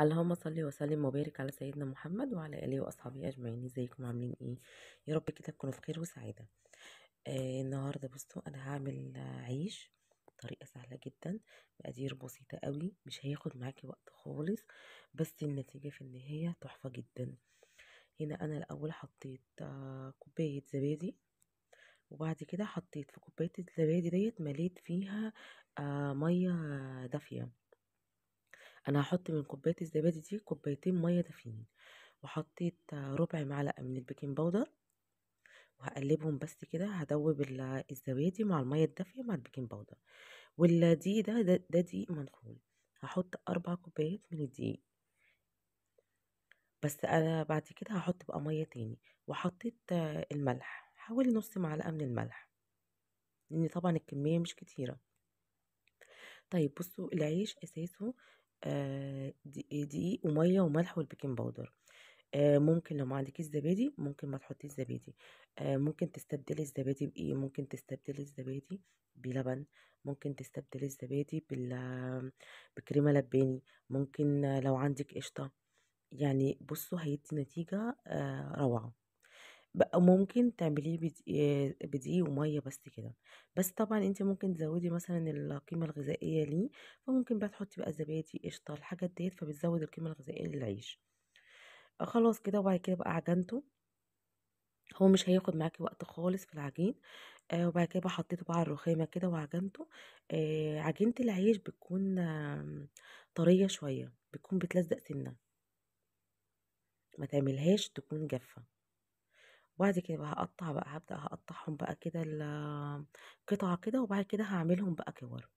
اللهم صل وسلم وبارك على سيدنا محمد وعلى اله واصحابه اجمعين ازيكم عاملين ايه يا رب كده تكونوا في خير وسعاده آه النهارده بصوا انا هعمل عيش طريقه سهله جدا مقادير بسيطه قوي مش هياخد معاكي وقت خالص بس النتيجه في النهايه تحفه جدا هنا انا الاول حطيت آه، كوبايه زبادي وبعد كده حطيت في كوبايه الزبادي ديت مليت فيها آه ميه دافيه انا هحط من كوبايه الزبادي دي كوبايتين ميه دافيين وحطيت ربع معلقه من البيكنج باودر وهقلبهم بس كده هدوب الزبادي مع الميه الدافيه مع البيكنج باودر والدقيق ده, ده ده دقيق منخول هحط اربع كوبايات من الدقيق بس انا بعد كده هحط بقى ميه تاني وحطيت الملح حوالي نص معلقه من الملح لان طبعا الكميه مش كتيره طيب بصوا العيش اساسه آه، دقيق وميه وملح والبيكنج باودر آه، ممكن لو ما عندكيش زبادي ممكن ما تحطيش زبادي آه، ممكن تستبدلي الزبادي بايه ممكن تستبدلي الزبادي بلبن ممكن تستبدلي الزبادي بال بكريمه لباني ممكن لو عندك قشطه يعني بصوا هيدي نتيجه روعه بقى ممكن تعمليه بدقيق وميه بس كده بس طبعا انت ممكن تزودي مثلا القيمه الغذائيه ليه فممكن بقى تحطي بقى زبادي قشطه الحاجات ديت فبتزود القيمه الغذائيه للعيش آه، خلاص كده وبعد كده بقى عجنته هو مش هياخد معاكي وقت خالص في العجين آه وبعد كده بقى حطيته بقى على الرخامه كده وعجنته آه عجينه العيش بتكون آمم، طريه شويه بتكون بتلزق سنه ما تعملهاش تكون جافه وبعد كده بقى هقطع بقى هبدأ هقطعهم بقى كده القطع كده وبعد كده هعملهم بقى كور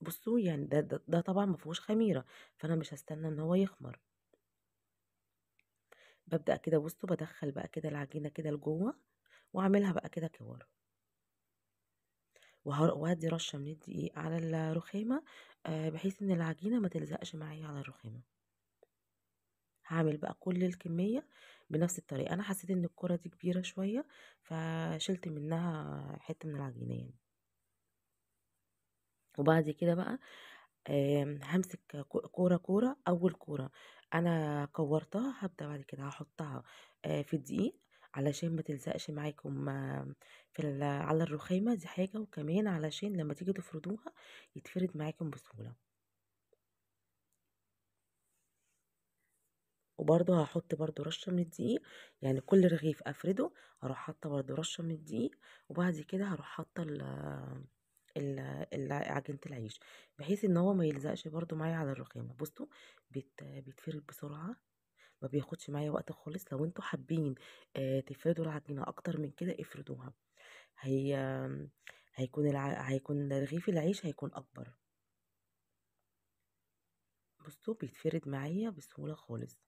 بصوا يعني ده, ده, ده طبعا مفهوش خميرة فأنا مش هستنى ان هو يخمر ببدأ كده بصوا بدخل بقى كده العجينة كده لجوه وأعملها بقى كده كور وهدي رشة من الدقيق على الرخامة آه، بحيث ان العجينة ما تلزقش معايا على الرخامة هعمل بقى كل الكمية بنفس الطريقة انا حسيت ان الكرة دي كبيرة شوية فشلت منها حتة من العجينة يعني وبعد كده بقى همسك كورة كورة اول كورة انا كورتها هبدأ بعد كده هحطها آه، في الدقيق علشان ما تلزقش معاكم في على الرخامه دي حاجه وكمان علشان لما تيجي تفردوها يتفرد معاكم بسهوله وبرده هحط برده رشة من الدقيق يعني كل رغيف افرده هروح حاطة برده رشة من الدقيق وبعد كده هروح حاطة عجينة العيش بحيث ان هو ما يلزقش برده معايا على الرخامة بصوا بيت بيتفرد بسرعة ما بياخدش معايا وقت خالص لو انتوا حابين آه، تفردوا العجينة اكتر من كده افردوها هي هيكون الع... هيكون رغيف العيش هيكون اكبر بصوا بيتفرد معايا بسهولة خالص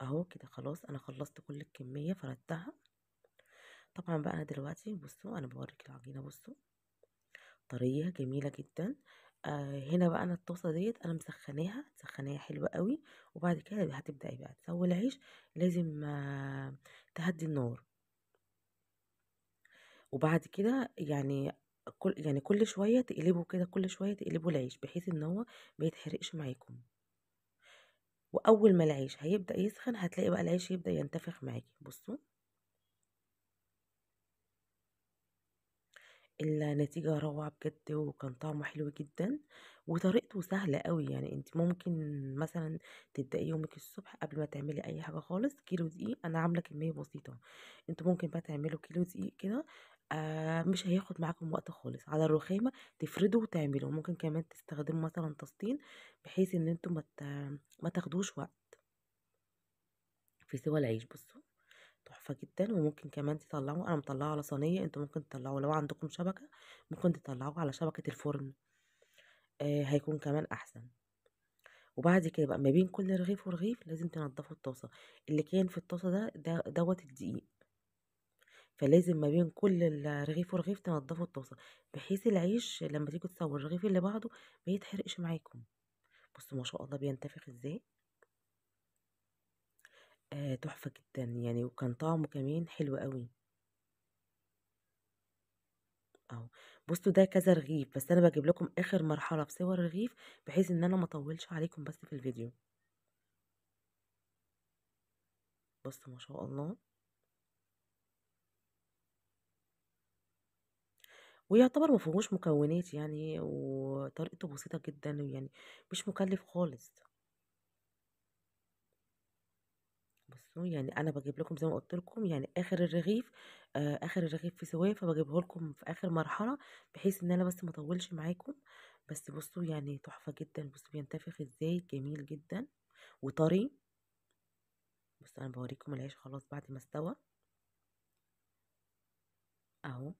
اهو كده خلاص انا خلصت كل الكميه فردتها طبعا بقى انا دلوقتي بصوا انا بوريك العجينه بصوا طريه جميله جدا آه هنا بقى انا الطاسه ديت انا مسخناها مسخناها حلوه قوي وبعد كده هتبداي بقى تسوي العيش لازم آه تهدي النار وبعد كده يعني كل يعني كل شويه تقلبوا كده كل شويه تقلبوا العيش بحيث ان هو ما يتحرقش معاكم واول ما العيش هيبدا يسخن هتلاقي بقى العيش يبدا ينتفخ معاكي بصوا النتيجه روعه بجد وكان طعمه حلو جدا وطريقته سهله قوي يعني انت ممكن مثلا تبداي يومك الصبح قبل ما تعملي اي حاجه خالص كيلو دقيق انا عامله كميه بسيطه انتوا ممكن بقى تعملوا كيلو دقيق كده آه، مش هياخد معاكم وقت خالص، على الرخامة تفردوا وتعملوا، ممكن كمان تستخدموا مثلًا تسطين بحيث إن أنتم ما تاخدوش وقت. في سِوَى العيش بُصّوا، تحفة جدًا وممكن كمان تطلّعوا أنا مطلّعة على صينية، أنتم ممكن تطلّعوا لو عندكم شبكة ممكن تطلعوا على شبكة الفُرن، آه، هيكون كمان أحسن. وبعد كده بقى ما بين كل رغيف ورغيف لازم تنضّفوا الطاسة، اللي كان في الطاسة ده دوت الدقيق. فلازم ما بين كل الرغيف والرغيف تنضفوا الطاسه بحيث العيش لما تيجوا تسووا الرغيف اللي بعده ما يتحرقش معاكم بصوا ما شاء الله بينتفخ ازاي آه، تحفه آه جدا يعني وكان طعمه كمان حلو قوي اهو بصوا ده كذا رغيف بس انا بجيب لكم اخر مرحله في صور الرغيف بحيث ان انا ما اطولش عليكم بس في الفيديو بصوا ما شاء الله ويعتبر ما فيهوش مكونات يعني وطريقته بسيطة جدًا، ويعني مش مكلّف خالص. بُصّوا، يعني أنا بجيب لكم زي ما قُلت لكم يعني آخر الرغيف آه آخر الرغيف في سِوَاية، فبجيبه لكم في آخر مرحلة، بحيث إن أنا بس ما أطوّلش معاكم. بس بُصّوا، يعني تحفة جدًا، بُصّوا بينتفخ إزاي، جميل جدًا وطري. بُصّوا، أنا بوريكم العيش خلاص بعد ما استوى. أهو.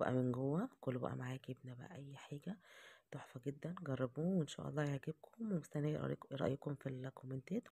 بقى من جوه كله بقى معاه جبنه بقى اي حاجه تحفه جدا جربوه وان شاء الله يعجبكم ومستنيه رايكم في الكومنتات